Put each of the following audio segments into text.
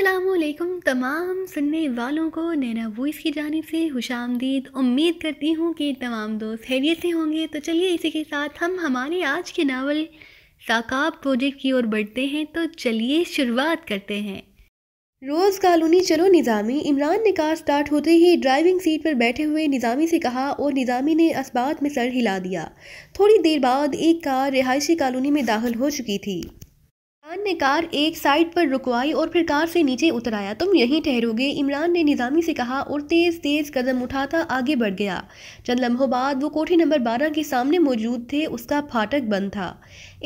असलकुम तमाम सुनने वालों को नैना वॉइस की जानब से खुश आमदीद उम्मीद करती हूँ कि तमाम दोस्त हैरियत से होंगे तो चलिए इसी के साथ हम हमारे आज के नावल साकाब प्रोजेक्ट की ओर बढ़ते हैं तो चलिए शुरुआत करते हैं रोज़ कॉलोनी चलो निज़ामी इमरान ने कार स्टार्ट होते ही ड्राइविंग सीट पर बैठे हुए निज़ामी से कहा और निज़ामी ने इस्बात में सर हिला दिया थोड़ी देर बाद एक कार रिहायशी कॉलोनी में दाखिल हो चुकी थी इमरान ने कार एक साइड पर रुकवाई और फिर कार से नीचे उतर आया तुम यहीं ठहरोगे इमरान ने निज़ामी से कहा और तेज़ तेज़ कदम उठाता आगे बढ़ गया चंद लम्हों बाद वो कोठी नंबर बारह के सामने मौजूद थे उसका फाटक बंद था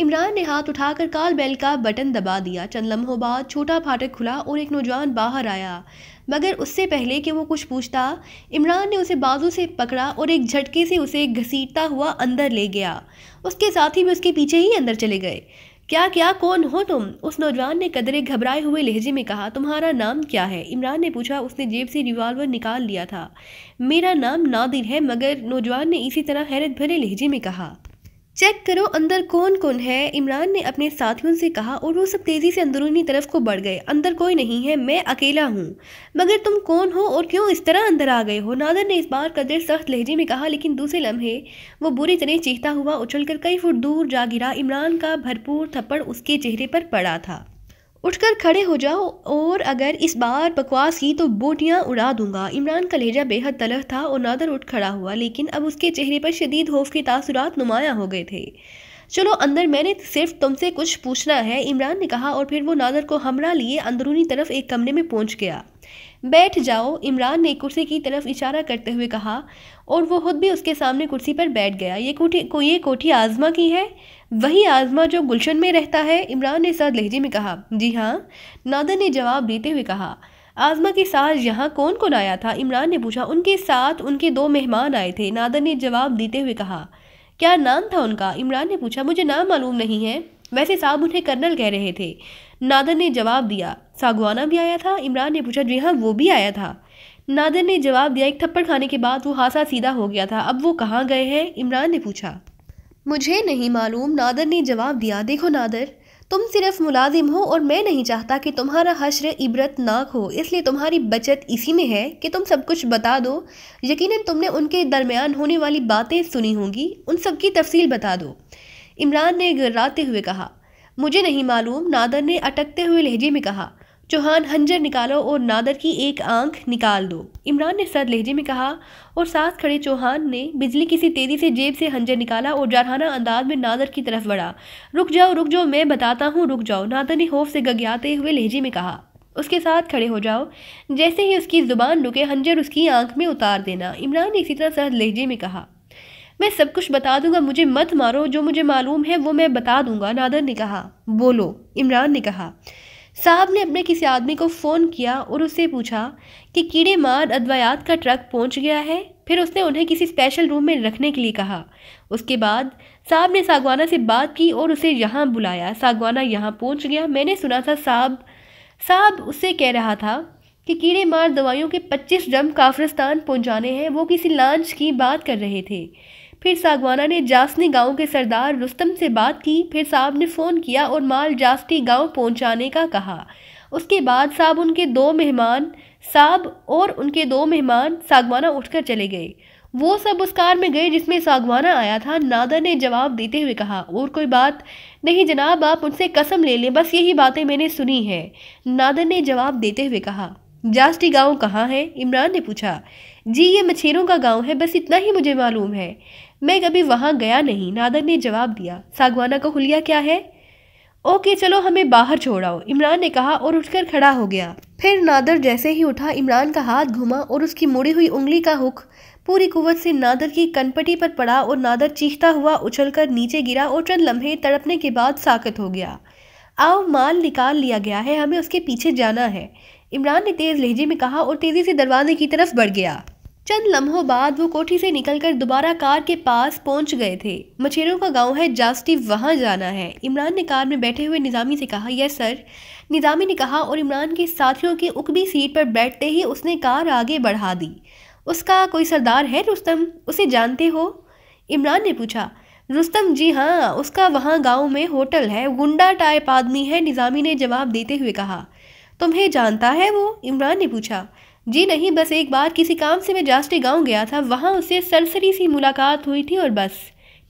इमरान ने हाथ उठाकर काल बेल का बटन दबा दिया चंद लम्हों बाद छोटा फाटक खुला और एक नौजवान बाहर आया मगर उससे पहले कि वो कुछ पूछता इमरान ने उसे बाजू से पकड़ा और एक झटके से उसे घसीटता हुआ अंदर ले गया उसके साथ ही भी उसके पीछे ही अंदर चले गए क्या क्या कौन हो तुम उस नौजवान ने कदरे घबराए हुए लहजे में कहा तुम्हारा नाम क्या है इमरान ने पूछा उसने जेब से रिवॉल्वर निकाल लिया था मेरा नाम नादिर है मगर नौजवान ने इसी तरह हैरत भरे लहजे में कहा चेक करो अंदर कौन कौन है इमरान ने अपने साथियों से कहा और वो सब तेज़ी से अंदरूनी तरफ को बढ़ गए अंदर कोई नहीं है मैं अकेला हूँ मगर तुम कौन हो और क्यों इस तरह अंदर आ गए हो नादर ने इस बार कदर सख्त लहजे में कहा लेकिन दूसरे लम्हे वो बुरी तरह चीखता हुआ उछलकर कई फुट दूर जा गिरा इमरान का भरपूर थप्पड़ उसके चेहरे पर पड़ा था उठकर खड़े हो जाओ और अगर इस बार बकवास की तो बोटियां उड़ा दूंगा इमरान का लहजा बेहद तलह था और नादर उठ खड़ा हुआ लेकिन अब उसके चेहरे पर शदीद होफ़ के तासुरात नुमाया हो गए थे चलो अंदर मैंने सिर्फ तुमसे कुछ पूछना है इमरान ने कहा और फिर वो नादर को हमरा लिए अंदरूनी तरफ एक कमरे में पहुंच गया बैठ जाओ इमरान ने कुर्सी की तरफ इशारा करते हुए कहा और वो खुद भी उसके सामने कुर्सी पर बैठ गया ये कोठी को ये कोठी आज़मा की है वही आज़मा जो गुलशन में रहता है इमरान ने साथ लहजे में कहा जी हाँ नादर ने जवाब देते हुए कहा आज़मा के साथ यहाँ कौन कौन आया था इमरान ने पूछा उनके साथ उनके दो मेहमान आए थे नादर ने जवाब देते हुए कहा क्या नाम था उनका इमरान ने पूछा मुझे नाम मालूम नहीं है वैसे साहब उन्हें कर्नल कह रहे थे नादर ने जवाब दिया सागवाना भी आया था इमरान ने पूछा जी हाँ वो भी आया था नादर ने जवाब दिया एक थप्पड़ खाने के बाद वो हाथा सीधा हो गया था अब वो कहाँ गए हैं इमरान ने पूछा मुझे नहीं मालूम नादर ने जवाब दिया देखो नादर तुम सिर्फ मुलाजिम हो और मैं नहीं चाहता कि तुम्हारा हश्र इबरतनाक हो इसलिए तुम्हारी बचत इसी में है कि तुम सब कुछ बता दो यकीनन तुमने उनके दरमियान होने वाली बातें सुनी होंगी उन सब की तफसील बता दो इमरान ने गर्राते हुए कहा मुझे नहीं मालूम नादर ने अटकते हुए लहजे में कहा चौहान हंजर निकालो और नादर की एक आंख निकाल दो इमरान ने सर लहजे में कहा और साथ खड़े चौहान ने बिजली किसी तेज़ी से जेब से हंजर निकाला और जारहाना अंदाज में नादर की तरफ बढ़ा रुक जाओ रुक जाओ मैं बताता हूँ रुक जाओ नादर ने खौफ से गगयाते हुए लहजे में कहा उसके साथ खड़े हो जाओ जैसे ही उसकी ज़ुबान रुके हंजर उसकी आंख में उतार देना इमरान ने इसी तरह सर लहजे में कहा मैं सब कुछ बता दूंगा मुझे मत मारो जो मुझे मालूम है वो मैं बता दूंगा नादर ने कहा बोलो इमरान ने कहा साहब ने अपने किसी आदमी को फ़ोन किया और उससे पूछा कि कीड़े मार अद्वयात का ट्रक पहुंच गया है फिर उसने उन्हें किसी स्पेशल रूम में रखने के लिए कहा उसके बाद साहब ने सागवाना से बात की और उसे यहाँ बुलाया सागवाना यहाँ पहुँच गया मैंने सुना था साहब साहब उससे कह रहा था कि कीड़े मार दवाइयों के 25 ड्रम काफ्रिस्तान पहुंचाने हैं वो किसी लांच की बात कर रहे थे फिर सागवाना ने जासनी गांव के सरदार रुस्तम से बात की फिर साहब ने फ़ोन किया और माल जासनी गांव पहुंचाने का कहा उसके बाद साहब उनके दो मेहमान साहब और उनके दो मेहमान सागवाना उठकर चले गए वो सब उस कार में गए जिसमें सागवाना आया था नादर ने जवाब देते हुए कहा और कोई बात नहीं जनाब आप उनसे कसम ले लें बस यही बातें मैंने सुनी हैं नादर ने जवाब देते हुए कहा जास्टी गांव कहाँ है इमरान ने पूछा जी ये मछेरों का गांव है बस इतना ही मुझे मालूम है मैं कभी वहाँ गया नहीं नादर ने जवाब दिया सागवाना का हुलिया क्या है ओके चलो हमें बाहर छोड़ाओ इमरान ने कहा और उठकर खड़ा हो गया फिर नादर जैसे ही उठा इमरान का हाथ घुमा और उसकी मुड़ी हुई उंगली का हुक पूरी कुवत से नादर की कनपटी पर पड़ा और नादर चीखता हुआ उछलकर नीचे गिरा और चंद लम्हे तड़पने के बाद साकत हो गया आओ माल निकाल लिया गया है हमें उसके पीछे जाना है इमरान ने तेज़ लहजे में कहा और तेज़ी से दरवाजे की तरफ बढ़ गया चंद लम्हों बाद वो कोठी से निकलकर दोबारा कार के पास पहुंच गए थे मछेरों का गांव है जास्टी वहां जाना है इमरान ने कार में बैठे हुए निज़ामी से कहा यस सर निज़ामी ने कहा और इमरान के साथियों की उकबी सीट पर बैठते ही उसने कार आगे बढ़ा दी उसका कोई सरदार है रुस्तम उसे जानते हो इमरान ने पूछा रुस्तम जी हाँ उसका वहाँ गाँव में होटल है गुंडा टाइप आदमी है निज़ामी ने जवाब देते हुए कहा तुम्हें जानता है वो इमरान ने पूछा जी नहीं बस एक बार किसी काम से मैं जास्टे गांव गया था वहाँ उससे सरसरी सी मुलाकात हुई थी और बस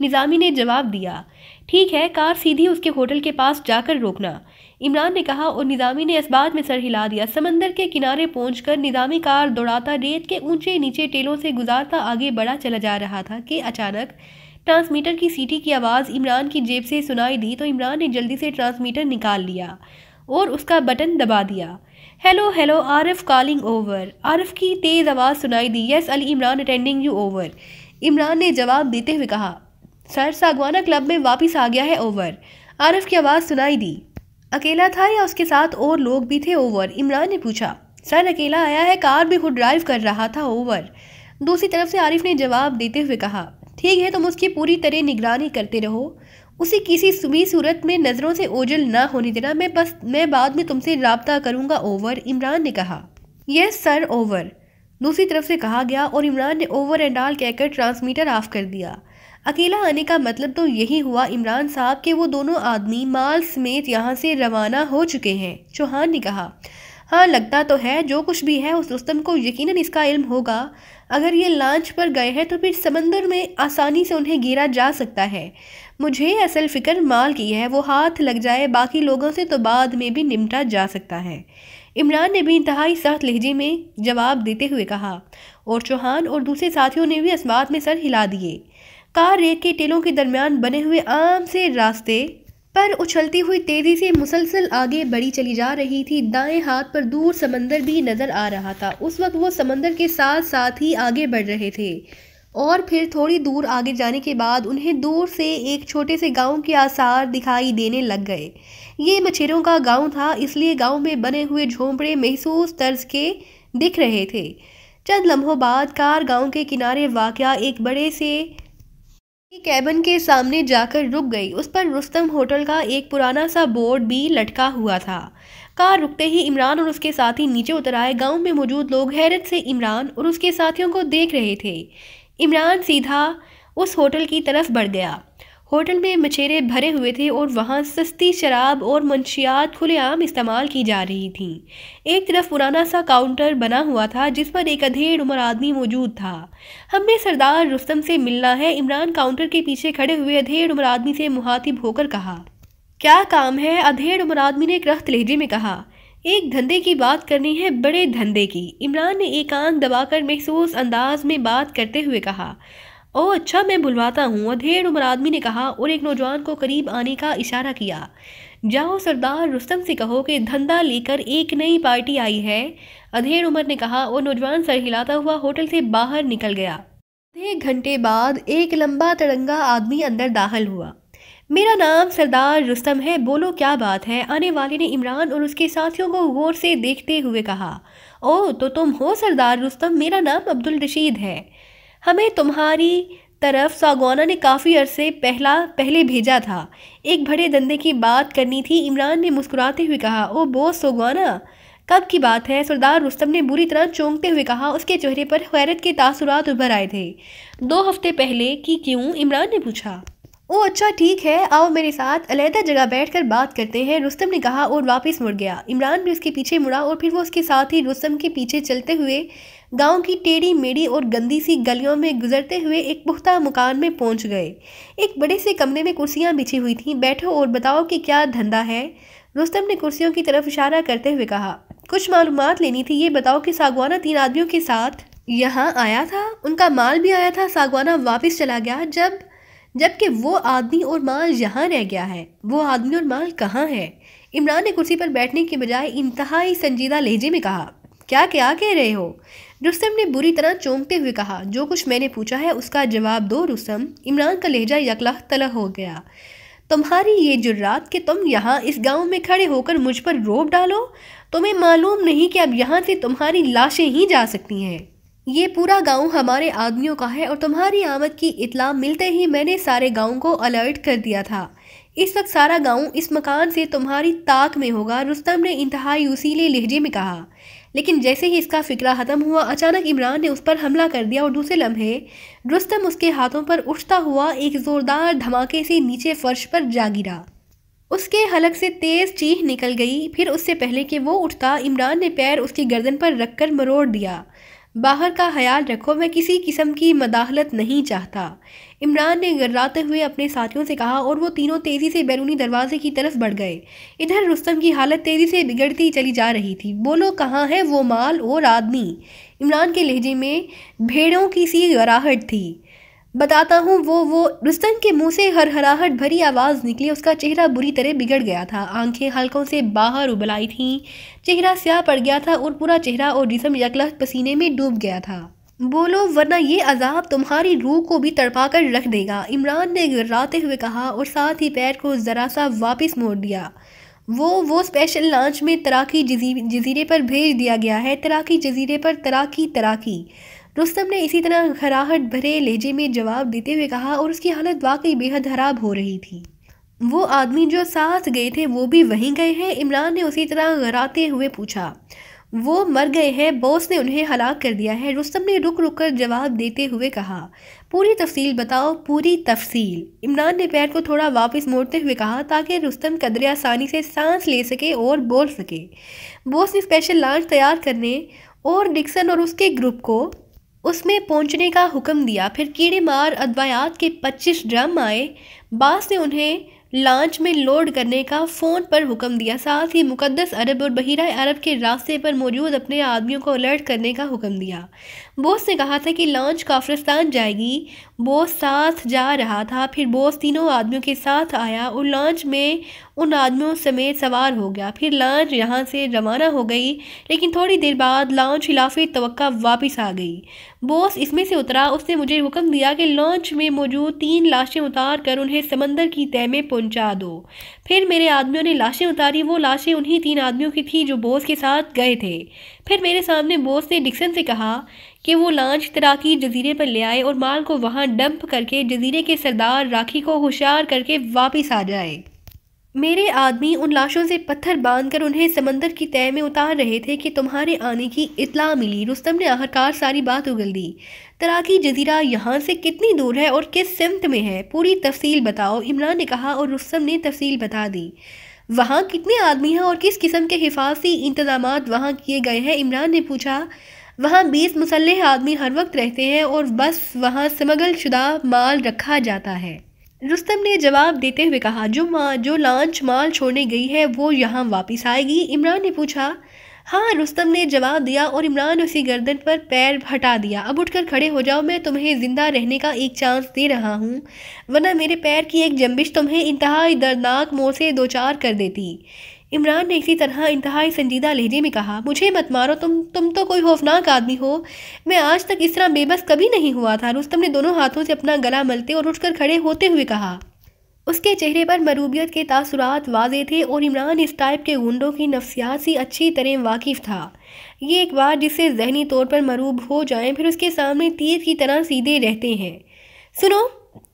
निज़ामी ने जवाब दिया ठीक है कार सीधी उसके होटल के पास जाकर रोकना इमरान ने कहा और निज़ामी ने इस बात में सर हिला दिया समंदर के किनारे कर निज़ामी कार दौड़ाता रेत के ऊंचे नीचे टेलों से गुजारता आगे बढ़ा चला जा रहा था कि अचानक ट्रांसमीटर की सीटी की आवाज़ इमरान की जेब से सुनाई दी तो इमरान ने जल्दी से ट्रांसमीटर निकाल लिया और उसका बटन दबा दिया hello hello Arif calling over Arif की तेज़ आवाज़ सुनाई दी yes Ali Imran attending you over Imran ने जवाब देते हुए कहा सर सागवाना क्लब में वापस आ गया है ओवर आरफ की आवाज़ सुनाई दी अकेला था या उसके साथ और लोग भी थे ओवर इमरान ने पूछा सर अकेला आया है कार भी खुद ड्राइव कर रहा था ओवर दूसरी तरफ से आरिफ ने जवाब देते हुए कहा ठीक है तुम उसकी पूरी तरह निगरानी करते रहो उसे किसी भी सूरत में नज़रों से ओझल ना होने देना मैं बस मैं बाद में तुमसे रबता करूँगा ओवर इमरान ने कहा यस सर ओवर दूसरी तरफ से कहा गया और इमरान ने ओवर एंड ऑल कहकर ट्रांसमीटर ऑफ कर दिया अकेला आने का मतलब तो यही हुआ इमरान साहब के वो दोनों आदमी माल समेत यहाँ से रवाना हो चुके हैं चौहान ने कहा हाँ लगता तो है जो कुछ भी है उस रुस्तम को यकीनन इसका इल्म होगा अगर ये लॉन्च पर गए हैं तो फिर समंदर में आसानी से उन्हें घेरा जा सकता है मुझे असल फ़िक्र माल की है वो हाथ लग जाए बाकी लोगों से तो बाद में भी निमटा जा सकता है इमरान ने भी इंतहाई सख्त लहजे में जवाब देते हुए कहा और चौहान और दूसरे साथियों ने भी इस बात में सर हिला दिए कार रेख के टेलों के दरमियान बने हुए आम से रास्ते पर उछलती हुई तेज़ी से मुसलसल आगे बढ़ी चली जा रही थी दाएं हाथ पर दूर समंदर भी नज़र आ रहा था उस वक्त वो समंदर के साथ साथ ही आगे बढ़ रहे थे और फिर थोड़ी दूर आगे जाने के बाद उन्हें दूर से एक छोटे से गांव के आसार दिखाई देने लग गए ये मछेरों का गांव था इसलिए गांव में बने हुए झोंपड़े महसूस तर्ज के दिख रहे थे चंद लम्हों बाद कार गांव के किनारे वाक़ एक बड़े से कैबिन के सामने जाकर रुक गई उस पर रुस्तम होटल का एक पुराना सा बोर्ड भी लटका हुआ था कार रुकते ही इमरान और उसके साथी नीचे उतर आए गांव में मौजूद लोग हैरत से इमरान और उसके साथियों को देख रहे थे इमरान सीधा उस होटल की तरफ बढ़ गया होटल में मछेरे भरे हुए थे और वहाँ सस्ती शराब और मंशियात खुलेआम इस्तेमाल की जा रही थीं एक तरफ पुराना सा काउंटर बना हुआ था जिस पर एक अधेड़ उम्र आदमी मौजूद था हमने सरदार रुस्तम से मिलना है इमरान काउंटर के पीछे खड़े हुए अधेड़ उम्र आदमी से मुहातिब होकर कहा क्या काम है अधेड़ उम्र आदमी ने एक रख्त लहजे में कहा एक धंधे की बात करनी है बड़े धंधे की इमरान ने एक आंख दबाकर महसूस अंदाज में बात करते हुए कहा ओ अच्छा मैं बुलवाता हूँ अधेड़ उम्र आदमी ने कहा और एक नौजवान को करीब आने का इशारा किया जाओ सरदार रुस्तम से कहो कि धंधा लेकर एक नई पार्टी आई है अधेड़ उमर ने कहा और नौजवान सर हिलाता हुआ होटल से बाहर निकल गया आधे घंटे बाद एक लंबा तड़ंगा आदमी अंदर दाखिल हुआ मेरा नाम सरदार रुस्तम है बोलो क्या बात है आने वाले ने इमरान और उसके साथियों को गौर से देखते हुए कहा ओ तो तुम हो सरदार रुस्तम मेरा नाम अब्दुल रशीद है हमें तुम्हारी तरफ सागौना ने काफ़ी अरसे पहला पहले भेजा था एक बड़े धंधे की बात करनी थी इमरान ने मुस्कुराते हुए कहा ओ बोस सोगवाना कब की बात है सरदार रुस्तम ने बुरी तरह चौंकते हुए कहा उसके चेहरे पर हैरत के तासुरात उभर आए थे दो हफ्ते पहले कि क्यों इमरान ने पूछा ओ अच्छा ठीक है आओ मेरे साथ अलहदा जगह बैठकर बात करते हैं रुस्तम ने कहा और वापस मुड़ गया इमरान भी उसके पीछे मुड़ा और फिर वो उसके साथ ही रुस्तम के पीछे चलते हुए गांव की टेढ़ी मेढ़ी और गंदी सी गलियों में गुजरते हुए एक पुख्ता मकान में पहुंच गए एक बड़े से कमरे में कुर्सियां बिछी हुई थीं बैठो और बताओ कि क्या धंधा है रुस्तम ने कुर्सियों की तरफ इशारा करते हुए कहा कुछ मालूम लेनी थी ये बताओ कि सागवाना तीन आदमियों के साथ यहाँ आया था उनका माल भी आया था सागवाना वापस चला गया जब जबकि वो आदमी और माल यहाँ रह गया है वो आदमी और माल कहाँ है इमरान ने कुर्सी पर बैठने के बजाय इंतहाई संजीदा लहजे में कहा क्या क्या कह रहे हो रुस्तम ने बुरी तरह चौंकते हुए कहा जो कुछ मैंने पूछा है उसका जवाब दो रुस्तम इमरान का लहजा यकला तला हो गया तुम्हारी ये जुर्रात कि तुम यहाँ इस गांव में खड़े होकर मुझ पर रोब डालो तुम्हें मालूम नहीं कि अब यहाँ से तुम्हारी लाशें ही जा सकती हैं ये पूरा गांव हमारे आदमियों का है और तुम्हारी आमद की इतला मिलते ही मैंने सारे गांव को अलर्ट कर दिया था इस वक्त सारा गांव इस मकान से तुम्हारी ताक में होगा रुस्तम ने इंतहाई उसीले लहजे में कहा लेकिन जैसे ही इसका फिक्र ख़त्म हुआ अचानक इमरान ने उस पर हमला कर दिया और दूसरे लम्हे रुस्तम उसके हाथों पर उठता हुआ एक ज़ोरदार धमाके से नीचे फर्श पर जा गिरा उसके हलक से तेज़ चीह निकल गई फिर उससे पहले कि वो उठता इमरान ने पैर उसकी गर्दन पर रखकर मरोड़ दिया बाहर का ख्याल रखो मैं किसी किस्म की मदाखलत नहीं चाहता इमरान ने गर्राते हुए अपने साथियों से कहा और वो तीनों तेज़ी से बैरूनी दरवाजे की तरफ बढ़ गए इधर रुस्तम की हालत तेज़ी से बिगड़ती चली जा रही थी बोलो कहाँ है वो माल और आदमी इमरान के लहजे में भेड़ों की सी गराहट थी बताता हूँ वो वो रुस्तम के मुंह से हर हराहट भरी आवाज़ निकली उसका चेहरा बुरी तरह बिगड़ गया था आंखें हल्कों से बाहर उबलाई थी थीं चेहरा स्याह पड़ गया था और पूरा चेहरा और जिसम यकलह पसीने में डूब गया था बोलो वरना ये अजाब तुम्हारी रूह को भी तड़पा कर रख देगा इमरान ने गर्राते हुए कहा और साथ ही पैर को ज़रा सा वापस मोड़ दिया वो वो स्पेशल लॉन्च में तराकी जजीरे पर भेज दिया गया है तराकी जजीरे पर तराकी तराकी रुस्तम ने इसी तरह खराहट भरे लहजे में जवाब देते हुए कहा और उसकी हालत वाकई बेहद खराब हो रही थी वो आदमी जो साथ गए थे वो भी वहीं गए हैं इमरान ने उसी तरह गराते हुए पूछा वो मर गए हैं बॉस ने उन्हें हलाक कर दिया है रुस्तम ने रुक रुक कर जवाब देते हुए कहा पूरी तफसील बताओ पूरी तफसील इमरान ने पैर को थोड़ा वापस मोड़ते हुए कहा ताकि रुस्तम कदरे आसानी से सांस ले सके और बोल सके बॉस ने स्पेशल लांच तैयार करने और डिक्सन और उसके ग्रुप को उसमें पहुंचने का हुक्म दिया फिर कीड़े मार अद्वायात के 25 ड्रम आए बास ने उन्हें लॉन्च में लोड करने का फ़ोन पर हुक्म दिया साथ ही मुकद्दस अरब और बहिरा अरब के रास्ते पर मौजूद अपने आदमियों को अलर्ट करने का हुक्म दिया बोस ने कहा था कि लॉन्च काफ्रिस्तान जाएगी बोस साथ जा रहा था फिर बोस तीनों आदमियों के साथ आया और लॉन्च में उन आदमियों समेत सवार हो गया फिर लॉन्च यहाँ से रवाना हो गई लेकिन थोड़ी देर बाद लॉन्च खिलाफ़ तो वापस आ गई बोस इसमें से उतरा उसने मुझे हुक्म दिया कि लॉन्च में मौजूद तीन लाशें उतार कर उन्हें समंदर की तय में पहुँचा दो फिर मेरे आदमियों ने लाशें उतारी वो लाशें उन्हीं तीन आदमियों की थी जो बोस के साथ गए थे फिर मेरे सामने बोस ने डिक्सन से कहा कि वो लांच तैराकी जजीरे पर ले आए और माल को वहाँ डंप करके जजीरे के सरदार राखी को होशियार करके वापस आ जाए मेरे आदमी उन लाशों से पत्थर बांधकर उन्हें समंदर की तय में उतार रहे थे कि तुम्हारे आने की इतला मिली रुस्तम ने आखिरकार सारी बात उगल दी तराकी जजीरा यहाँ से कितनी दूर है और किस सिमत में है पूरी तफसील बताओ इमरान ने कहा और रुस्तम ने तफसील बता दी वहाँ कितने आदमी हैं और किस किस्म के हिफाजती इंतजाम वहाँ किए गए हैं इमरान ने पूछा वहाँ बीस मुसलह आदमी हर वक्त रहते हैं और बस वहाँ समगल शुदा माल रखा जाता है रुस्तम ने जवाब देते हुए कहा जो माँ जो लांच माल छोड़ने गई है वो यहाँ वापस आएगी इमरान ने पूछा हाँ रुस्तम ने जवाब दिया और इमरान उसी गर्दन पर पैर हटा दिया अब उठकर खड़े हो जाओ मैं तुम्हें ज़िंदा रहने का एक चांस दे रहा हूँ वरना मेरे पैर की एक जंबिश तुम्हें इंतहाई दर्दनाक मोड़ से दो चार कर देती इमरान ने इसी तरह इंतहाई संजीदा लहजे में कहा मुझे मत मारो तुम तुम तो कोई खौफनाक आदमी हो मैं आज तक इस तरह बेबस कभी नहीं हुआ था रुस्तम ने दोनों हाथों से अपना गला मलते और उठकर खड़े होते हुए कहा उसके चेहरे पर मरूबियत के तासुरात वाजे थे और इमरान इस टाइप के गुंडों की नफसियात से अच्छी तरह वाकिफ़ था ये एक बार जिससे जहनी तौर पर मरूब हो जाएं फिर उसके सामने तीर की तरह सीधे रहते हैं सुनो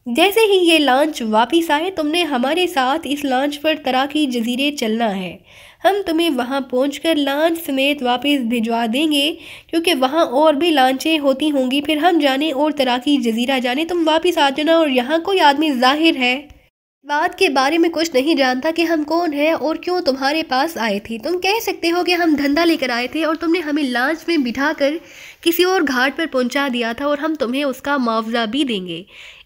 जैसे ही ये लॉन्च वापस आए तुमने हमारे साथ इस लॉन्च पर तराकी जजीरे चलना है हम तुम्हें वहाँ पहुँच कर लॉन्च समेत वापस भिजवा देंगे क्योंकि वहाँ और भी लॉन्चें होती होंगी फिर हम जाने और तराकी जजीरा जाने तुम वापस आ जाना और यहाँ कोई आदमी जाहिर है बात के बारे में कुछ नहीं जानता कि हम कौन हैं और क्यों तुम्हारे पास आए थे तुम कह सकते हो कि हम धंधा लेकर आए थे और तुमने हमें लांच में बिठा कर किसी और घाट पर पहुंचा दिया था और हम तुम्हें उसका मुआवजा भी देंगे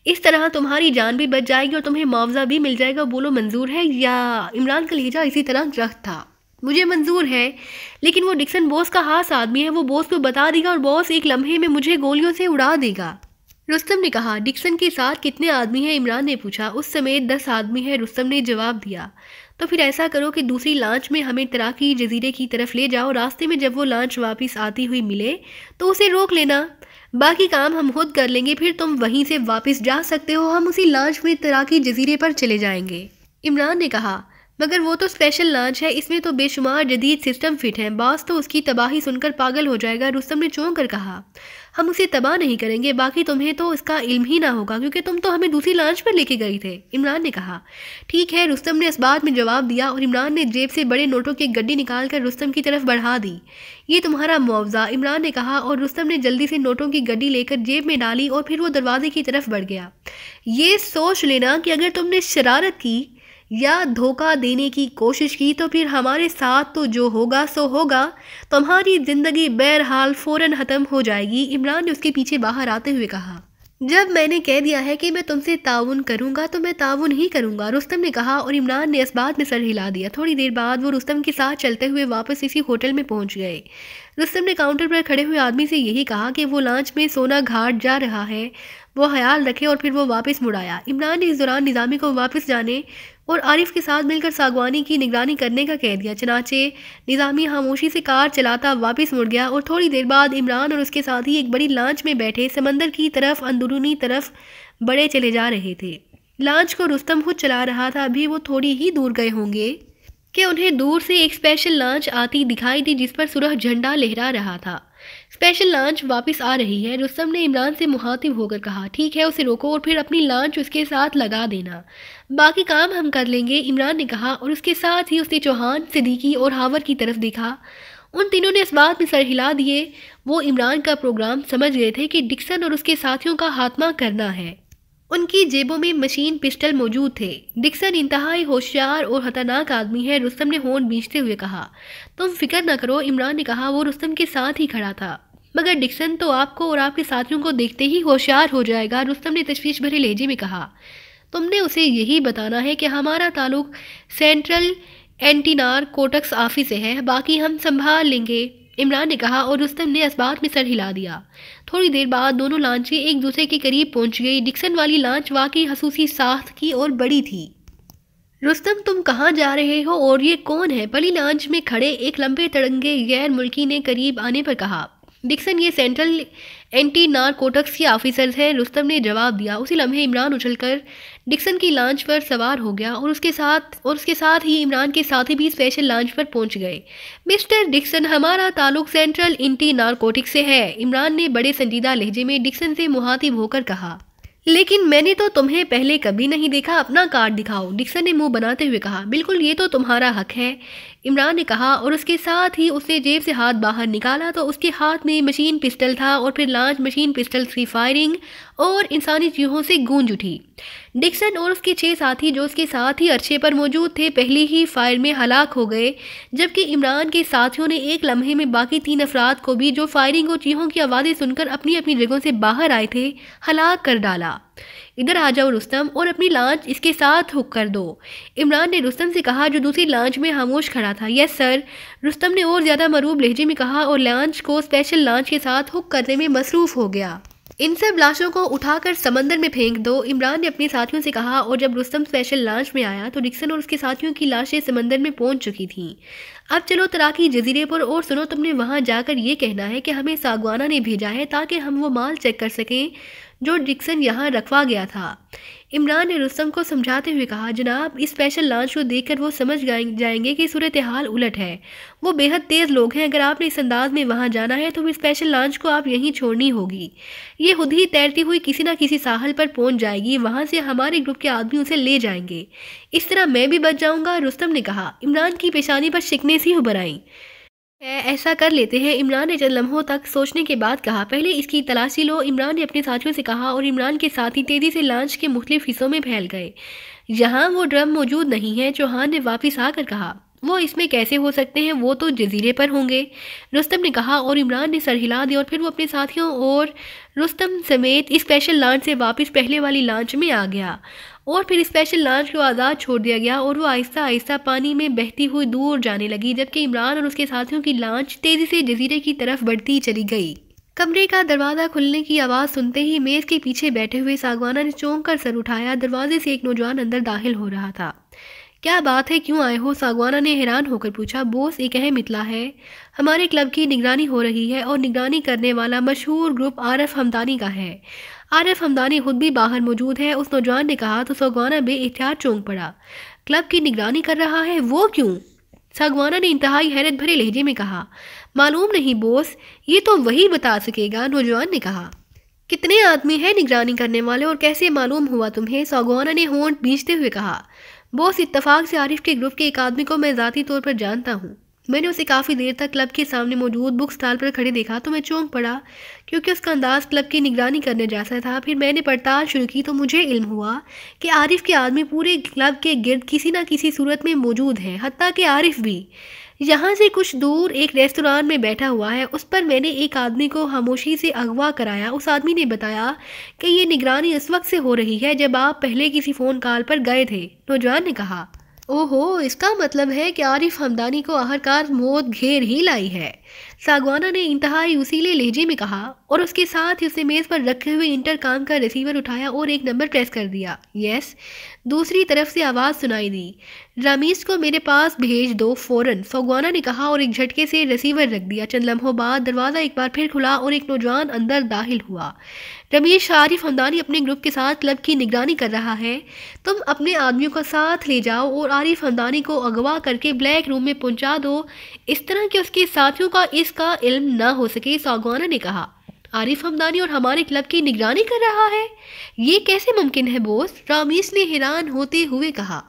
इस तरह तुम्हारी जान भी बच जाएगी और तुम्हें मुआवजा भी मिल जाएगा बोलो मंजूर है या इमरान का लहजा इसी तरह रख था मुझे मंजूर है लेकिन वो डिक्सन बॉस का खास आदमी है वो बॉस को बता देगा और बॉस एक लम्हे में मुझे गोलियों से उड़ा देगा रुस्तम ने कहा डिक्सन के साथ कितने आदमी हैं इमरान ने पूछा उस समय दस आदमी हैं रुस्तम ने जवाब दिया तो फिर ऐसा करो कि दूसरी लांच में हमें तराकी जजीरे की तरफ ले जाओ रास्ते में जब वो लांच वापस आती हुई मिले तो उसे रोक लेना बाकी काम हम खुद कर लेंगे फिर तुम वहीं से वापस जा सकते हो हम उसी लांच में तैराकी जजीरे पर चले जाएंगे इमरान ने कहा मगर वो तो स्पेशल लॉन्च है इसमें तो बेशुमार जदीद सिस्टम फिट हैं बास तो उसकी तबाही सुनकर पागल हो जाएगा रुस्तम ने चौंक कर कहा हम उसे तबाह नहीं करेंगे बाकी तुम्हें तो इसका इल्म ही ना होगा क्योंकि तुम तो हमें दूसरी लॉन्च पर लेके गए थे इमरान ने कहा ठीक है रुस्तम ने इस बात में जवाब दिया और इमरान ने जेब से बड़े नोटों की गड्डी निकाल कर रुस्तम की तरफ बढ़ा दी ये तुम्हारा मुआवजा इमरान ने कहा और रुस्तम ने जल्दी से नोटों की गड्डी लेकर जेब में डाली और फिर वो दरवाजे की तरफ बढ़ गया ये सोच लेना कि अगर तुमने शरारत की या धोखा देने की कोशिश की तो फिर हमारे साथ तो जो होगा सो होगा तुम्हारी ज़िंदगी बहरहाल फ़ौर ख़त्म हो जाएगी इमरान ने उसके पीछे बाहर आते हुए कहा जब मैंने कह दिया है कि मैं तुमसे ताउन करूंगा तो मैं ताउन ही करूंगा रुस्तम ने कहा और इमरान ने इस बात में सर हिला दिया थोड़ी देर बाद वो रुस्तम के साथ चलते हुए वापस इसी होटल में पहुंच गए रुस्तम ने काउंटर पर खड़े हुए आदमी से यही कहा कि वो लांच में सोना घाट जा रहा है वो ख्याल रखे और फिर वो वापस मुड़ाया इमरान ने इस दौरान निज़ामी को वापस जाने और आरिफ के साथ मिलकर सागवानी की निगरानी करने का कह दिया चनाचे निज़ामी खामोशी से कार चलाता वापस मुड़ गया और थोड़ी देर बाद इमरान और उसके साथ ही एक बड़ी लांच में बैठे समंदर की तरफ अंदरूनी तरफ बड़े चले जा रहे थे लांच को रुस्तम खुद चला रहा था अभी वो थोड़ी ही दूर गए होंगे कि उन्हें दूर से एक स्पेशल लॉन्च आती दिखाई दी जिस पर सुरह झंडा लहरा रहा था स्पेशल लॉन्च वापस आ रही है रुस्तम ने इमरान से मुहातिब होकर कहा ठीक है उसे रोको और फिर अपनी लॉन्च उसके साथ लगा देना बाकी काम हम कर लेंगे इमरान ने कहा और उसके साथ ही उसने चौहान सिद्दीकी और हावर की तरफ देखा उन तीनों ने इस बात में सर हिला दिए वो इमरान का प्रोग्राम समझ गए थे कि डिक्सन और उसके साथियों का हाथमा करना है उनकी जेबों में मशीन पिस्टल मौजूद थे डिक्सन इंतहाई होशियार और ख़तरनाक आदमी है रुस्तम ने होन बीचते हुए कहा तुम फिक्र न करो इमरान ने कहा वो रुस्तम के साथ ही खड़ा था मगर डिक्सन तो आपको और आपके साथियों को देखते ही होशियार हो जाएगा रुस्तम ने तशवीश भरे लहजे में कहा तुमने उसे यही बताना है कि हमारा ताल्लुक सेंट्रल एंटीनार कोटक्स ऑफिस से है बाकी हम संभाल लेंगे इमरान ने कहा और रुस्तम ने इस में सर हिला दिया थोड़ी देर बाद दोनों लांचें एक दूसरे के करीब पहुंच गई डिक्सन वाली लांच वाकई हसूसी साख की और बड़ी थी रुस्तम तुम कहाँ जा रहे हो और ये कौन है पली लांच में खड़े एक लंबे तड़ंगे गैर मुल्की ने करीब आने पर कहा डिक्सन ये सेंट्रल एंटी नारकोटक्स के ऑफिसर्स हैं रुस्तम ने जवाब दिया उसी लम्हे इमरान उछलकर डिक्सन की लॉन्च पर सवार हो गया और उसके साथ और उसके साथ ही इमरान के साथी भी स्पेशल लॉन्च पर पहुंच गए मिस्टर डिक्सन हमारा ताल्लुक सेंट्रल इंटी नारकोटिक से है इमरान ने बड़े संजीदा लहजे में डिक्सन से मुहातिब होकर कहा लेकिन मैंने तो तुम्हें पहले कभी नहीं देखा अपना कार्ड दिखाओ डिक्सन ने मुंह बनाते हुए कहा बिल्कुल ये तो तुम्हारा हक है इमरान ने कहा और उसके साथ ही उसने जेब से हाथ बाहर निकाला तो उसके हाथ में मशीन पिस्टल था और फिर लांच मशीन पिस्टल की फायरिंग और इंसानी चीहों से गूंज उठी डिक्सन और उसके छह साथी जो उसके साथ ही अरछे पर मौजूद थे पहले ही फायर में हलाक हो गए जबकि इमरान के साथियों ने एक लम्हे में बाकी तीन अफराद को भी जो फायरिंग और चीहों की आवाज़ें सुनकर अपनी अपनी जगहों से बाहर आए थे हलाक कर डाला इधर आ जाओ रुस्तम और अपनी लांच इसके साथ हुक कर दो इमरान ने रुस्तम से कहा जो दूसरी लांच में खामोश खड़ा था यस सर रुस्तम ने और ज़्यादा मरूब लहजे में कहा और लांच को स्पेशल लांच के साथ हुक करने में मसरूफ़ हो गया इन सब लाशों को उठाकर समंदर में फेंक दो इमरान ने अपने साथियों से कहा और जब रुस्तम स्पेशल लॉन्च में आया तो डिक्सन और उसके साथियों की लाशें समंदर में पहुंच चुकी थीं अब चलो तराकी जजीरे पर और सुनो तुमने वहां जाकर ये कहना है कि हमें सागवाना ने भेजा है ताकि हम वो माल चेक कर सकें जो डिक्सन यहाँ रखवा गया था इमरान ने रुस्तम को समझाते हुए कहा जनाब इस स्पेशल लॉन्च को देखकर वो समझ जाएंगे कि सूरत हाल उलट है वो बेहद तेज़ लोग हैं अगर आपने इस अंदाज में वहाँ जाना है तो फिर स्पेशल लॉन्च को आप यहीं छोड़नी होगी ये खुद ही तैरती हुई किसी ना किसी साहल पर पहुँच जाएगी वहाँ से हमारे ग्रुप के आदमी उसे ले जाएंगे इस तरह मैं भी बच जाऊँगा रुस्तम ने कहा इमरान की पेशानी पर शिकने सी उभर आई ऐसा कर लेते हैं इमरान ने चंद लम्हों तक सोचने के बाद कहा पहले इसकी तलाशी लो इमरान ने अपने साथियों से कहा और इमरान के साथ ही तेज़ी से लांच के मुख्तलिफ हिस्सों में फैल गए यहाँ वो ड्रम मौजूद नहीं है चौहान ने वापस आकर कहा वो इसमें कैसे हो सकते हैं वो तो जजीरे पर होंगे रुस्तम ने कहा और इमरान ने सर हिला दिया और फिर वो अपने साथियों और रुस्तम समेत स्पेशल लांच से वापस पहले वाली लांच में आ गया और फिर स्पेशल लांच को आज़ाद छोड़ दिया गया और वो आहिस्ता आहिस्ता पानी में बहती हुई दूर जाने लगी जबकि इमरान और उसके साथियों की लांच तेज़ी से जजीरे की तरफ बढ़ती चली गई कमरे का दरवाज़ा खुलने की आवाज़ सुनते ही मेज़ के पीछे बैठे हुए सागवाना ने चौंक कर सर उठाया दरवाजे से एक नौजवान अंदर दाखिल हो रहा था क्या बात है क्यों आए हो सागवाना ने हैरान होकर पूछा बोस एक अहम इतला है हमारे क्लब की निगरानी हो रही है और निगरानी करने वाला मशहूर ग्रुप आरफ हमदानी का है आरफ हमदानी खुद भी बाहर मौजूद है उस नौजवान ने कहा तो सगवाना बेहतियात चौंक पड़ा क्लब की निगरानी कर रहा है वो क्यों सगवाना ने इंतहाई हैरत भरे लहजे में कहा मालूम नहीं बोस ये तो वही बता सकेगा नौजवान ने कहा कितने आदमी हैं निगरानी करने वाले और कैसे मालूम हुआ तुम्हें सगवाना ने होंठ बीजते हुए कहा बोस इतफाक़ से आरिफ के ग्रुप के एक आदमी को मैं ज़ाती तौर पर जानता हूँ मैंने उसे काफ़ी देर तक क्लब के सामने मौजूद बुक स्टॉल पर खड़े देखा तो मैं चौंक पड़ा क्योंकि उसका अंदाज क्लब की निगरानी करने जैसा था फिर मैंने पड़ताल शुरू की तो मुझे इल्म हुआ कि आरिफ के आदमी पूरे क्लब के गिरद किसी ना किसी सूरत में मौजूद हैं हती कि आरिफ भी यहाँ से कुछ दूर एक रेस्टोरेंट में बैठा हुआ है उस पर मैंने एक आदमी को खामोशी से अगवा कराया उस आदमी ने बताया कि ये निगरानी इस वक्त से हो रही है जब आप पहले किसी फ़ोन कॉल पर गए थे नौजवान ने कहा ओहो इसका मतलब है कि आरिफ हमदानी को आखिरकार मौत घेर ही लाई है सागवाना ने इंतहाई उसीले लहजे में कहा और उसके साथ ही उसने मेज़ पर रखे हुए काम का रिसीवर उठाया और एक नंबर प्रेस कर दिया यस दूसरी तरफ से आवाज़ सुनाई दी रमीश को मेरे पास भेज दो फ़ौरन सागवाना ने कहा और एक झटके से रिसीवर रख दिया चंद लम्हों बाद दरवाज़ा एक बार फिर खुला और एक नौजवान अंदर दाखिल हुआ रमीश शारिफ हमदानी अपने ग्रुप के साथ क्लब की निगरानी कर रहा है तुम अपने आदमियों का साथ ले जाओ और आरिफ हमदानी को अगवा करके ब्लैक रूम में पहुंचा दो इस तरह के उसके साथियों का इस का इल्म न हो सके सागवाना ने कहा आरिफ हमदानी और हमारे क्लब की निगरानी कर रहा है ये कैसे मुमकिन है बोस रामेश ने हैरान होते हुए कहा